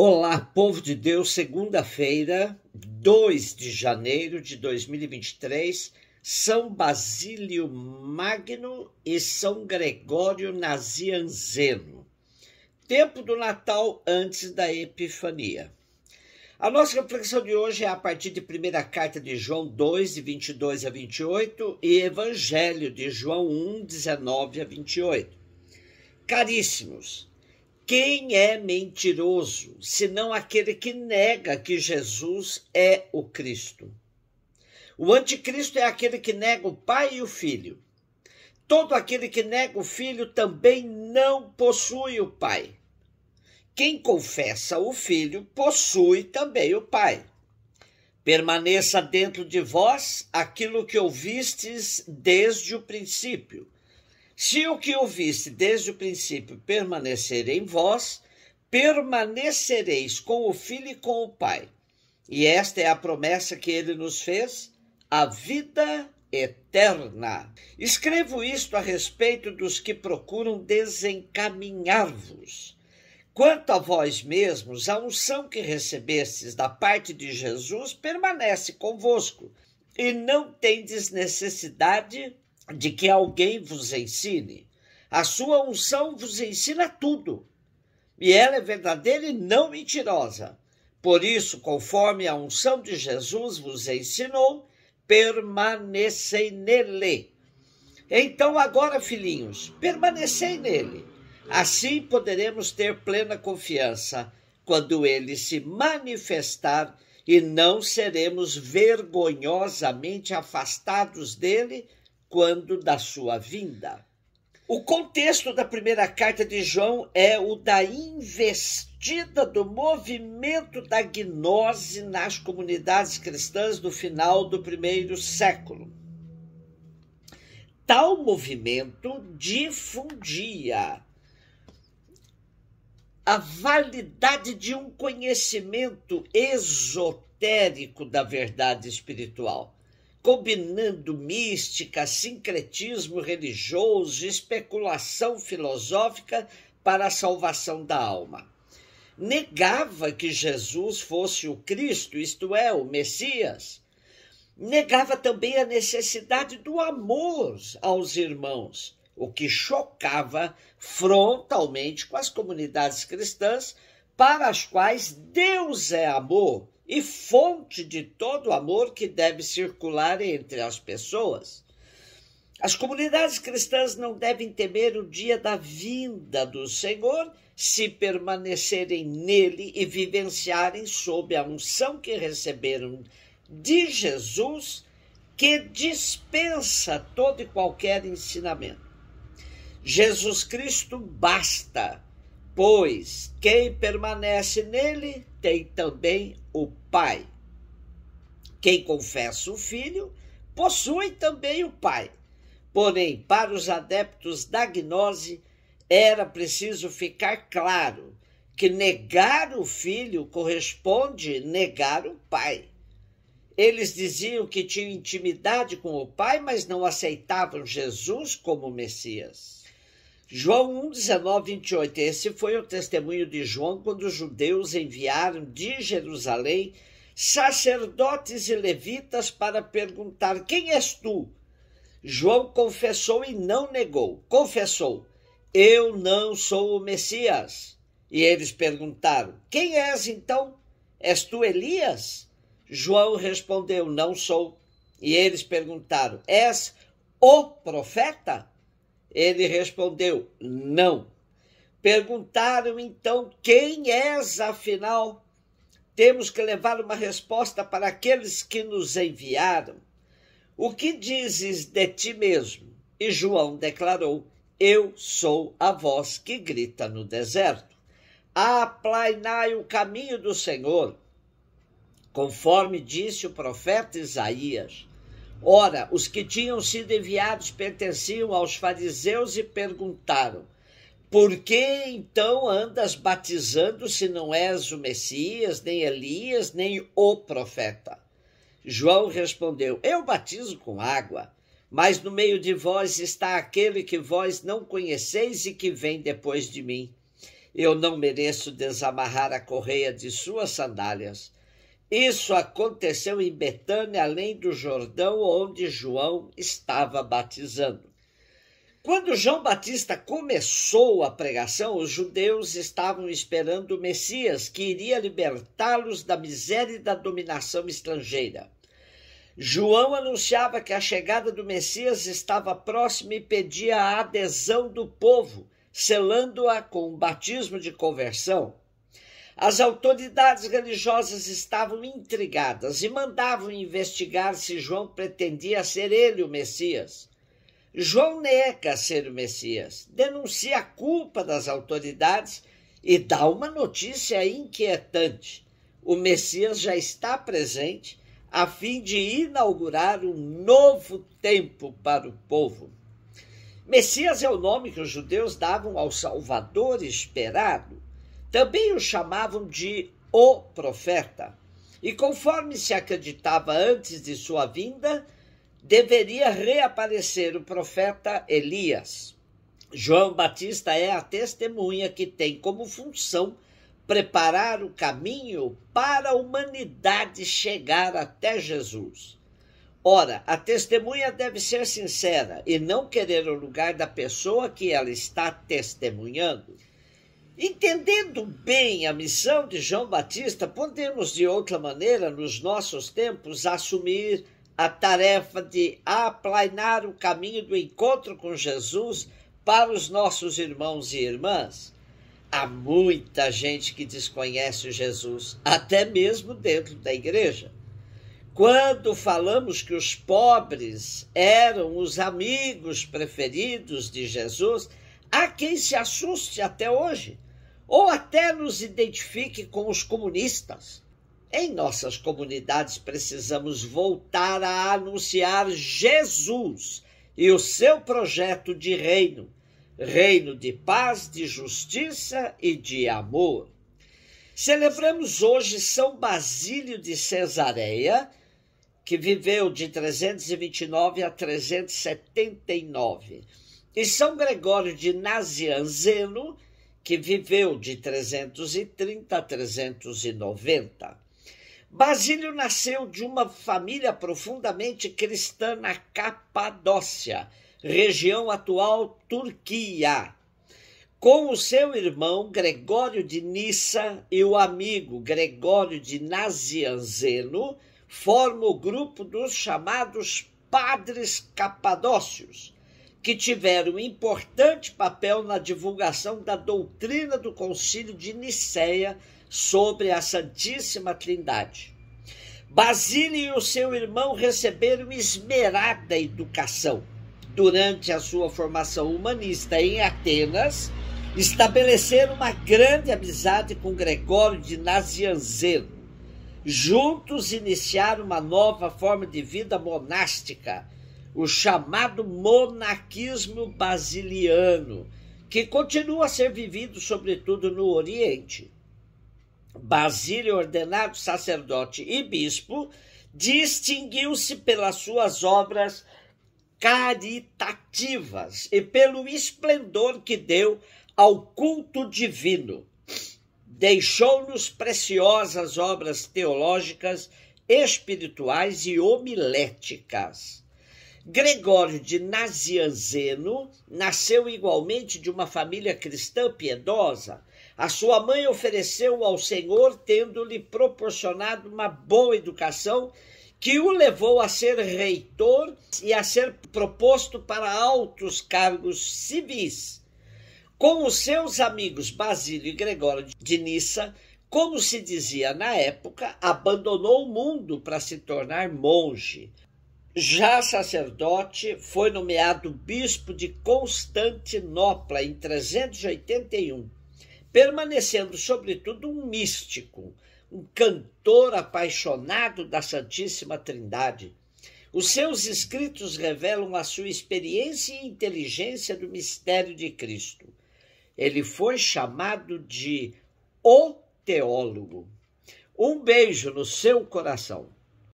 Olá, povo de Deus, segunda-feira, 2 de janeiro de 2023, São Basílio Magno e São Gregório Nazianzeno. Tempo do Natal antes da Epifania. A nossa reflexão de hoje é a partir de primeira carta de João 2, de 22 a 28 e Evangelho de João 1, 19 a 28. Caríssimos, quem é mentiroso, senão aquele que nega que Jesus é o Cristo? O anticristo é aquele que nega o Pai e o Filho. Todo aquele que nega o Filho também não possui o Pai. Quem confessa o Filho possui também o Pai. Permaneça dentro de vós aquilo que ouvistes desde o princípio. Se o que ouviste desde o princípio permanecer em vós, permanecereis com o Filho e com o Pai. E esta é a promessa que ele nos fez, a vida eterna. Escrevo isto a respeito dos que procuram desencaminhar-vos. Quanto a vós mesmos, a unção que recebestes da parte de Jesus permanece convosco, e não tendes necessidade de que alguém vos ensine. A sua unção vos ensina tudo, e ela é verdadeira e não mentirosa. Por isso, conforme a unção de Jesus vos ensinou, permanecei nele. Então, agora, filhinhos, permanecei nele. Assim poderemos ter plena confiança quando ele se manifestar e não seremos vergonhosamente afastados dele quando da sua vinda. O contexto da primeira carta de João é o da investida do movimento da gnose nas comunidades cristãs do final do primeiro século. Tal movimento difundia a validade de um conhecimento esotérico da verdade espiritual combinando mística, sincretismo religioso, especulação filosófica para a salvação da alma. Negava que Jesus fosse o Cristo, isto é, o Messias. Negava também a necessidade do amor aos irmãos, o que chocava frontalmente com as comunidades cristãs para as quais Deus é amor e fonte de todo amor que deve circular entre as pessoas. As comunidades cristãs não devem temer o dia da vinda do Senhor se permanecerem nele e vivenciarem sob a unção que receberam de Jesus, que dispensa todo e qualquer ensinamento. Jesus Cristo basta, pois quem permanece nele tem também o Pai. Quem confessa o Filho possui também o Pai. Porém, para os adeptos da gnose, era preciso ficar claro que negar o filho corresponde negar o pai. Eles diziam que tinham intimidade com o pai, mas não aceitavam Jesus como Messias. João 1, 19, 28. Esse foi o testemunho de João quando os judeus enviaram de Jerusalém sacerdotes e levitas para perguntar: Quem és tu? João confessou e não negou. Confessou: Eu não sou o Messias. E eles perguntaram: Quem és então? És tu Elias? João respondeu: Não sou. E eles perguntaram: És o profeta? Ele respondeu: Não. Perguntaram então: Quem és, afinal? Temos que levar uma resposta para aqueles que nos enviaram. O que dizes de ti mesmo? E João declarou: Eu sou a voz que grita no deserto. Aplainai o caminho do Senhor, conforme disse o profeta Isaías Ora, os que tinham sido enviados pertenciam aos fariseus e perguntaram: Por que então andas batizando se não és o Messias, nem Elias, nem o profeta? João respondeu: Eu batizo com água, mas no meio de vós está aquele que vós não conheceis e que vem depois de mim. Eu não mereço desamarrar a correia de suas sandálias. Isso aconteceu em Betânia, além do Jordão, onde João estava batizando. Quando João Batista começou a pregação, os judeus estavam esperando o Messias, que iria libertá-los da miséria e da dominação estrangeira. João anunciava que a chegada do Messias estava próxima e pedia a adesão do povo, selando-a com o batismo de conversão. As autoridades religiosas estavam intrigadas e mandavam investigar se João pretendia ser ele o Messias. João nega ser o Messias, denuncia a culpa das autoridades e dá uma notícia inquietante. O Messias já está presente a fim de inaugurar um novo tempo para o povo. Messias é o nome que os judeus davam ao Salvador esperado, também o chamavam de o profeta, e conforme se acreditava antes de sua vinda, deveria reaparecer o profeta Elias. João Batista é a testemunha que tem como função preparar o caminho para a humanidade chegar até Jesus. Ora, a testemunha deve ser sincera e não querer o lugar da pessoa que ela está testemunhando. Entendendo bem a missão de João Batista, podemos de outra maneira, nos nossos tempos, assumir a tarefa de aplainar o caminho do encontro com Jesus para os nossos irmãos e irmãs. Há muita gente que desconhece Jesus, até mesmo dentro da igreja. Quando falamos que os pobres eram os amigos preferidos de Jesus, há quem se assuste até hoje ou até nos identifique com os comunistas. Em nossas comunidades precisamos voltar a anunciar Jesus e o seu projeto de reino, reino de paz, de justiça e de amor. Celebramos hoje São Basílio de Cesareia, que viveu de 329 a 379, e São Gregório de Nazianzeno, que viveu de 330 a 390. Basílio nasceu de uma família profundamente cristã na Capadócia, região atual Turquia. Com o seu irmão Gregório de Nissa e o amigo Gregório de Nazianzeno, forma o grupo dos chamados Padres Capadócios, que tiveram importante papel na divulgação da doutrina do Concílio de Nicéia sobre a Santíssima Trindade. Basílio e o seu irmão receberam esmerada educação durante a sua formação humanista em Atenas, estabeleceram uma grande amizade com Gregório de Nazianzeno. Juntos iniciaram uma nova forma de vida monástica o chamado monarquismo basiliano, que continua a ser vivido sobretudo no Oriente. Basílio, ordenado sacerdote e bispo, distinguiu-se pelas suas obras caritativas e pelo esplendor que deu ao culto divino. Deixou-nos preciosas obras teológicas, espirituais e homiléticas. Gregório de Nazianzeno nasceu igualmente de uma família cristã piedosa. A sua mãe ofereceu ao Senhor, tendo-lhe proporcionado uma boa educação, que o levou a ser reitor e a ser proposto para altos cargos civis. Com os seus amigos Basílio e Gregório de Nissa, como se dizia na época, abandonou o mundo para se tornar monge. Já sacerdote, foi nomeado bispo de Constantinopla em 381, permanecendo, sobretudo, um místico, um cantor apaixonado da Santíssima Trindade. Os seus escritos revelam a sua experiência e inteligência do mistério de Cristo. Ele foi chamado de O Teólogo. Um beijo no seu coração.